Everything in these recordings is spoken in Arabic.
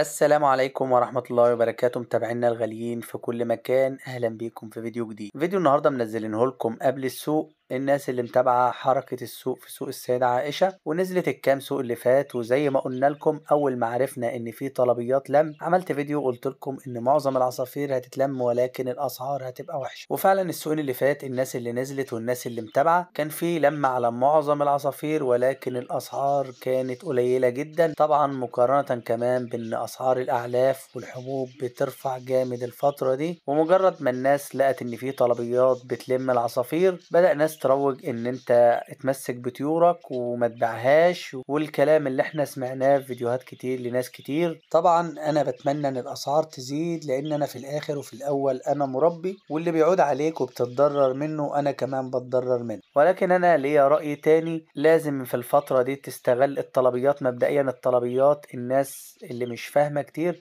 السلام عليكم ورحمة الله وبركاته متابعينا الغاليين في كل مكان أهلا بيكم في فيديو جديد فيديو النهاردة منزلينه لكم قبل السوق الناس اللي متابعه حركه السوق في سوق السيده عائشه ونزلت الكام سوق اللي فات وزي ما قلنا لكم اول ما عرفنا ان في طلبيات لم عملت فيديو قلت لكم ان معظم العصافير هتتلم ولكن الاسعار هتبقى وحشه وفعلا السوق اللي فات الناس اللي نزلت والناس اللي متابعه كان في لم على معظم العصافير ولكن الاسعار كانت قليله جدا طبعا مقارنه كمان بان اسعار الاعلاف والحبوب بترفع جامد الفتره دي ومجرد ما الناس لقت ان في طلبيات بتلم العصافير بدا ناس تروج ان انت اتمسك بطيورك وما تبيعهاش والكلام اللي احنا سمعناه في فيديوهات كتير لناس كتير طبعا انا بتمنى ان الاسعار تزيد لان انا في الاخر وفي الاول انا مربي واللي بيعود عليك وبتتضرر منه انا كمان بتضرر منه ولكن انا ليا راي تاني لازم في الفتره دي تستغل الطلبيات مبدئيا الطلبيات الناس اللي مش فاهمه كتير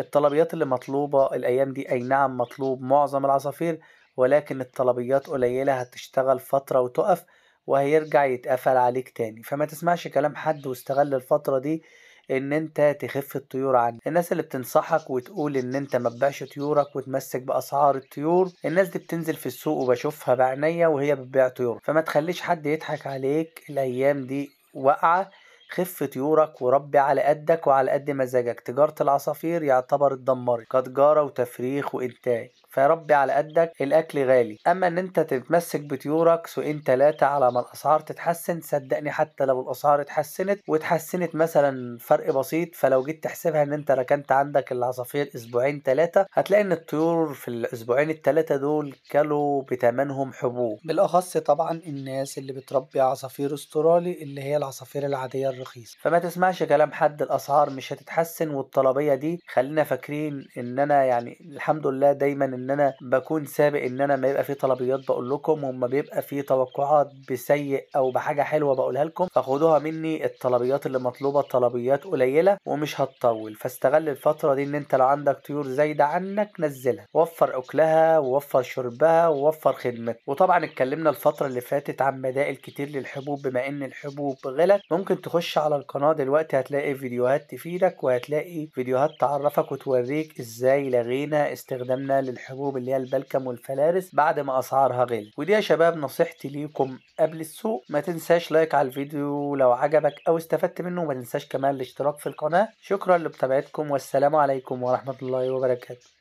الطلبيات اللي مطلوبه الايام دي اي نعم مطلوب معظم العصافير ولكن الطلبيات قليلة هتشتغل فترة وتقف وهيرجع يتقفل عليك تاني فما تسمعش كلام حد واستغل الفترة دي ان انت تخف الطيور عنك الناس اللي بتنصحك وتقول ان انت ما تبيعش طيورك وتمسك باسعار الطيور الناس دي بتنزل في السوق وبشوفها بعينيا وهي بتبيع طيور فما تخليش حد يضحك عليك الايام دي واقعه خف طيورك وربي على قدك وعلى قد مزاجك تجارة العصافير يعتبر اتدمرت كتجارة وتفريخ وإنتاج فربي على قدك الأكل غالي أما إن أنت تتمسك بطيورك سوقين تلاتة على ما الأسعار تتحسن صدقني حتى لو الأسعار اتحسنت واتحسنت مثلا فرق بسيط فلو جيت تحسبها إن أنت ركنت عندك العصافير أسبوعين تلاتة هتلاقي إن الطيور في الأسبوعين التلاتة دول كلوا بتمنهم حبوب بالأخص طبعا الناس اللي بتربي عصافير أسترالي اللي هي العصافير العادية الرخيص فما تسمعش كلام حد الاسعار مش هتتحسن والطلبيه دي خلينا فاكرين ان انا يعني الحمد لله دايما ان انا بكون سابق ان انا ما يبقى في طلبيات بقول لكم وما بيبقى في توقعات بسيء او بحاجه حلوه بقولها لكم فخدوها مني الطلبيات اللي مطلوبه طلبيات قليله ومش هتطول فاستغل الفتره دي ان انت لو عندك طيور زايده عنك نزلها وفر اكلها ووفر شربها ووفر خدمتها وطبعا اتكلمنا الفتره اللي فاتت عن بدائل كتير للحبوب بما ان الحبوب غلت ممكن تخش خش على القناة دلوقتي هتلاقي فيديوهات تفيدك وهتلاقي فيديوهات تعرفك وتوريك ازاي لغينا استخدامنا للحبوب اللي هي البلكم والفلارس بعد ما اسعارها غل ودي يا شباب نصيحتي ليكم قبل السوق ما تنساش لايك على الفيديو لو عجبك او استفدت منه وما تنساش كمان الاشتراك في القناة شكرا لمتابعتكم والسلام عليكم ورحمة الله وبركاته